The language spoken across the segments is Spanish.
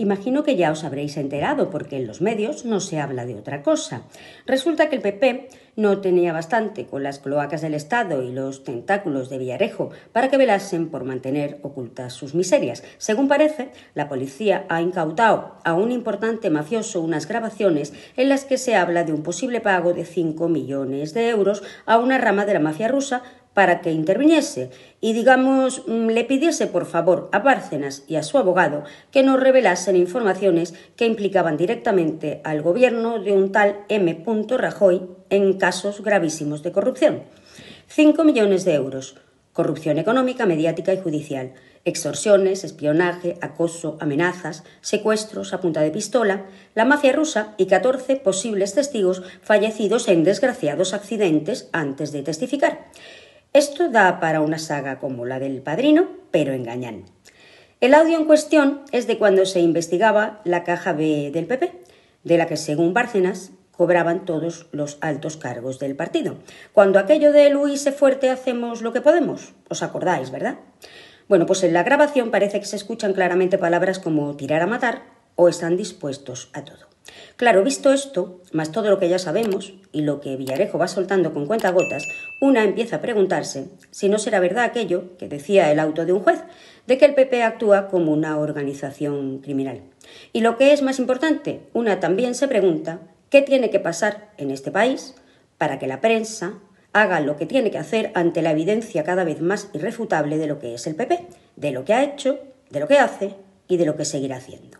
Imagino que ya os habréis enterado porque en los medios no se habla de otra cosa. Resulta que el PP no tenía bastante con las cloacas del Estado y los tentáculos de Villarejo para que velasen por mantener ocultas sus miserias. Según parece, la policía ha incautado a un importante mafioso unas grabaciones en las que se habla de un posible pago de 5 millones de euros a una rama de la mafia rusa para que interviniese y, digamos, mm, le pidiese por favor a Bárcenas y a su abogado que nos revelasen informaciones que implicaban directamente al gobierno de un tal M. Rajoy en casos gravísimos de corrupción. 5 millones de euros, corrupción económica, mediática y judicial, extorsiones, espionaje, acoso, amenazas, secuestros a punta de pistola, la mafia rusa y 14 posibles testigos fallecidos en desgraciados accidentes antes de testificar. Esto da para una saga como la del padrino, pero engañan. El audio en cuestión es de cuando se investigaba la caja B del PP, de la que, según Bárcenas, cobraban todos los altos cargos del partido. Cuando aquello de Luis es fuerte hacemos lo que podemos, os acordáis, ¿verdad? Bueno, pues en la grabación parece que se escuchan claramente palabras como tirar a matar o están dispuestos a todo. Claro, visto esto, más todo lo que ya sabemos y lo que Villarejo va soltando con cuentagotas, una empieza a preguntarse si no será verdad aquello que decía el auto de un juez, de que el PP actúa como una organización criminal. Y lo que es más importante, una también se pregunta qué tiene que pasar en este país para que la prensa haga lo que tiene que hacer ante la evidencia cada vez más irrefutable de lo que es el PP, de lo que ha hecho, de lo que hace y de lo que seguirá haciendo.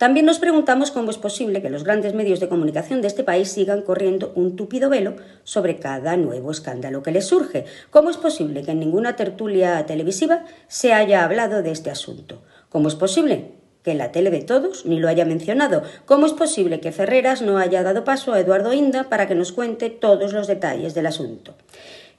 También nos preguntamos cómo es posible que los grandes medios de comunicación de este país sigan corriendo un tupido velo sobre cada nuevo escándalo que les surge. ¿Cómo es posible que en ninguna tertulia televisiva se haya hablado de este asunto? ¿Cómo es posible que la tele de todos ni lo haya mencionado. ¿Cómo es posible que Ferreras no haya dado paso a Eduardo Inda para que nos cuente todos los detalles del asunto?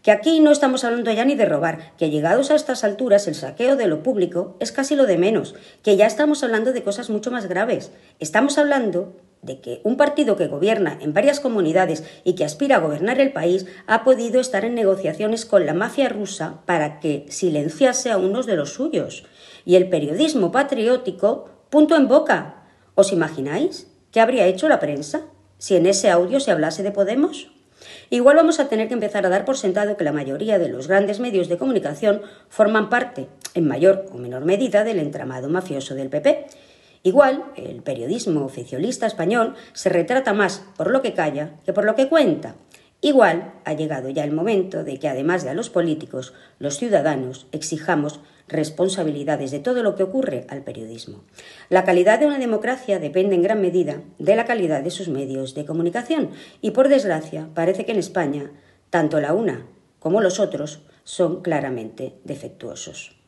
que aquí no estamos hablando ya ni de robar, que llegados a estas alturas el saqueo de lo público es casi lo de menos, que ya estamos hablando de cosas mucho más graves. Estamos hablando de que un partido que gobierna en varias comunidades y que aspira a gobernar el país ha podido estar en negociaciones con la mafia rusa para que silenciase a unos de los suyos. Y el periodismo patriótico, punto en boca. ¿Os imagináis qué habría hecho la prensa si en ese audio se hablase de Podemos? Igual vamos a tener que empezar a dar por sentado que la mayoría de los grandes medios de comunicación forman parte, en mayor o menor medida, del entramado mafioso del PP. Igual, el periodismo oficialista español se retrata más por lo que calla que por lo que cuenta. Igual ha llegado ya el momento de que, además de a los políticos, los ciudadanos exijamos responsabilidades de todo lo que ocurre al periodismo. La calidad de una democracia depende en gran medida de la calidad de sus medios de comunicación y, por desgracia, parece que en España tanto la una como los otros son claramente defectuosos.